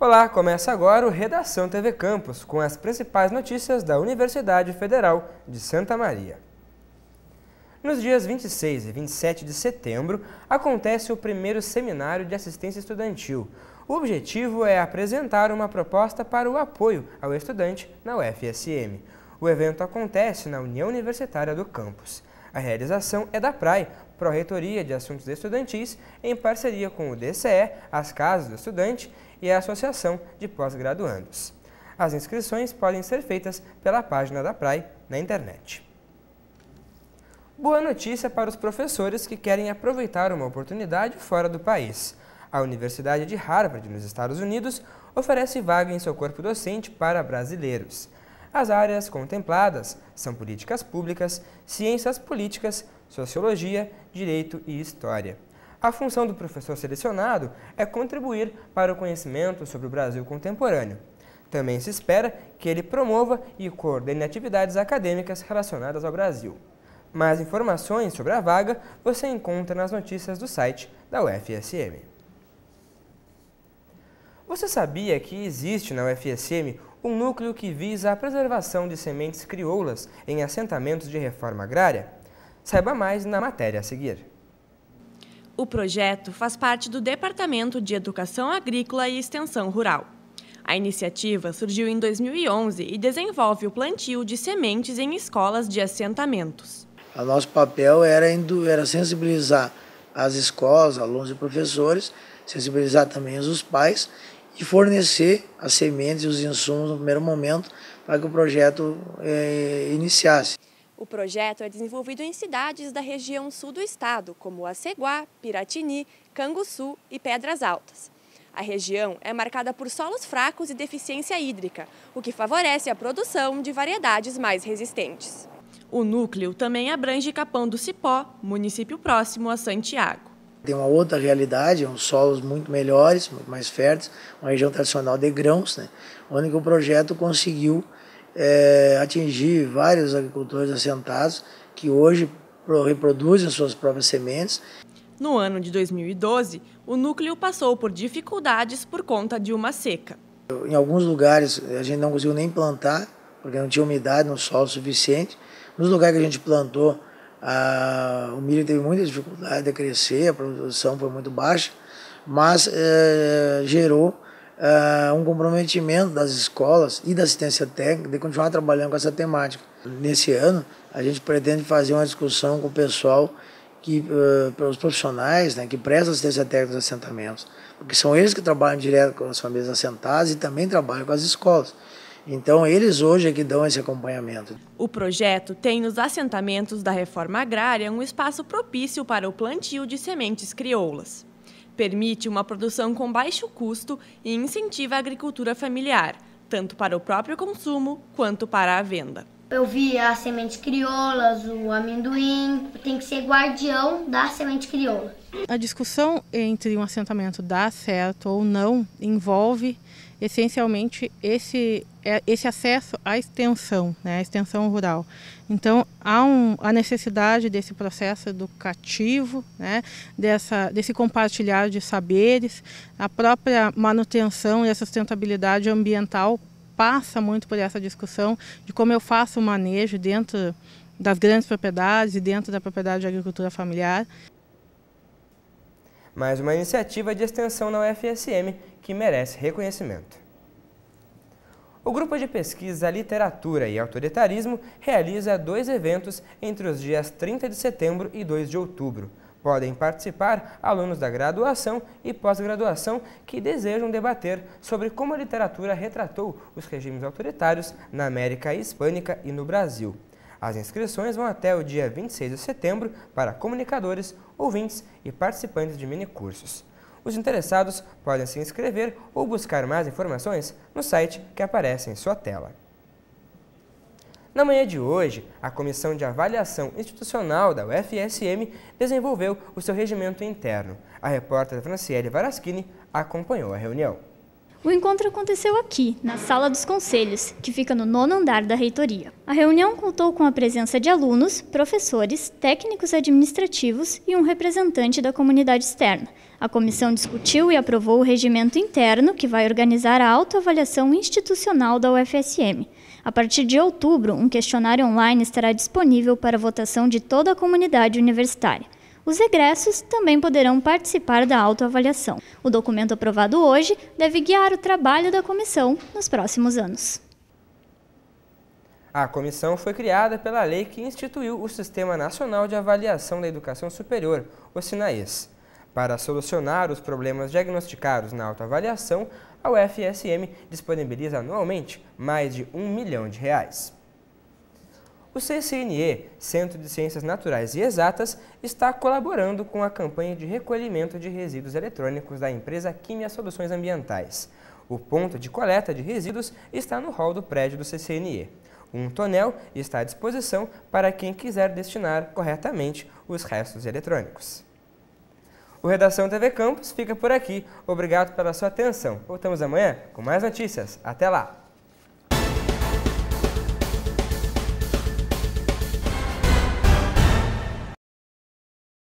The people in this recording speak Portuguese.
Olá, começa agora o Redação TV Campus, com as principais notícias da Universidade Federal de Santa Maria. Nos dias 26 e 27 de setembro, acontece o primeiro seminário de assistência estudantil. O objetivo é apresentar uma proposta para o apoio ao estudante na UFSM. O evento acontece na União Universitária do Campus. A realização é da PRAE, Pró-Reitoria de Assuntos Estudantis, em parceria com o DCE, as Casas do Estudante e a Associação de Pós-Graduandos. As inscrições podem ser feitas pela página da PRAI na internet. Boa notícia para os professores que querem aproveitar uma oportunidade fora do país. A Universidade de Harvard, nos Estados Unidos, oferece vaga em seu corpo docente para brasileiros. As áreas contempladas são políticas públicas, ciências políticas, sociologia, direito e história. A função do professor selecionado é contribuir para o conhecimento sobre o Brasil contemporâneo. Também se espera que ele promova e coordene atividades acadêmicas relacionadas ao Brasil. Mais informações sobre a vaga você encontra nas notícias do site da UFSM. Você sabia que existe na UFSM um núcleo que visa a preservação de sementes crioulas em assentamentos de reforma agrária. Saiba mais na matéria a seguir. O projeto faz parte do Departamento de Educação Agrícola e Extensão Rural. A iniciativa surgiu em 2011 e desenvolve o plantio de sementes em escolas de assentamentos. O nosso papel era, era sensibilizar as escolas, alunos e professores, sensibilizar também os pais de fornecer as sementes e os insumos no primeiro momento para que o projeto é, iniciasse. O projeto é desenvolvido em cidades da região sul do estado, como Aceguá, Piratini, Canguçu e Pedras Altas. A região é marcada por solos fracos e deficiência hídrica, o que favorece a produção de variedades mais resistentes. O núcleo também abrange Capão do Cipó, município próximo a Santiago. Tem uma outra realidade, é uns solos muito melhores, muito mais férteis, uma região tradicional de grãos, né? onde o projeto conseguiu é, atingir vários agricultores assentados que hoje reproduzem suas próprias sementes. No ano de 2012, o núcleo passou por dificuldades por conta de uma seca. Em alguns lugares a gente não conseguiu nem plantar, porque não tinha umidade no solo suficiente. Nos lugares que a gente plantou, ah, o milho teve muita dificuldade de crescer, a produção foi muito baixa, mas eh, gerou eh, um comprometimento das escolas e da assistência técnica de continuar trabalhando com essa temática. Nesse ano, a gente pretende fazer uma discussão com o pessoal, que, eh, os profissionais né, que prestam assistência técnica nos assentamentos, porque são eles que trabalham direto com as famílias assentadas e também trabalham com as escolas. Então, eles hoje é que dão esse acompanhamento. O projeto tem nos assentamentos da reforma agrária um espaço propício para o plantio de sementes crioulas. Permite uma produção com baixo custo e incentiva a agricultura familiar, tanto para o próprio consumo quanto para a venda. Eu vi as sementes crioulas, o amendoim, tem que ser guardião da semente crioula. A discussão entre um assentamento dar certo ou não envolve essencialmente esse, é, esse acesso à extensão, né, à extensão rural. Então, há um, a necessidade desse processo educativo, né, dessa, desse compartilhar de saberes, a própria manutenção e a sustentabilidade ambiental passa muito por essa discussão de como eu faço o manejo dentro das grandes propriedades e dentro da propriedade de agricultura familiar mais uma iniciativa de extensão na UFSM que merece reconhecimento. O grupo de pesquisa Literatura e Autoritarismo realiza dois eventos entre os dias 30 de setembro e 2 de outubro. Podem participar alunos da graduação e pós-graduação que desejam debater sobre como a literatura retratou os regimes autoritários na América Hispânica e no Brasil. As inscrições vão até o dia 26 de setembro para comunicadores, ouvintes e participantes de minicursos. Os interessados podem se inscrever ou buscar mais informações no site que aparece em sua tela. Na manhã de hoje, a Comissão de Avaliação Institucional da UFSM desenvolveu o seu regimento interno. A repórter Franciele Varaschini acompanhou a reunião. O encontro aconteceu aqui, na Sala dos Conselhos, que fica no nono andar da reitoria. A reunião contou com a presença de alunos, professores, técnicos administrativos e um representante da comunidade externa. A comissão discutiu e aprovou o regimento interno que vai organizar a autoavaliação institucional da UFSM. A partir de outubro, um questionário online estará disponível para votação de toda a comunidade universitária. Os egressos também poderão participar da autoavaliação. O documento aprovado hoje deve guiar o trabalho da comissão nos próximos anos. A comissão foi criada pela lei que instituiu o Sistema Nacional de Avaliação da Educação Superior, o SINAES. Para solucionar os problemas diagnosticados na autoavaliação, a UFSM disponibiliza anualmente mais de um milhão de reais o CCNE, Centro de Ciências Naturais e Exatas, está colaborando com a campanha de recolhimento de resíduos eletrônicos da empresa Químia Soluções Ambientais. O ponto de coleta de resíduos está no hall do prédio do CCNE. Um tonel está à disposição para quem quiser destinar corretamente os restos eletrônicos. O Redação TV Campus fica por aqui. Obrigado pela sua atenção. Voltamos amanhã com mais notícias. Até lá!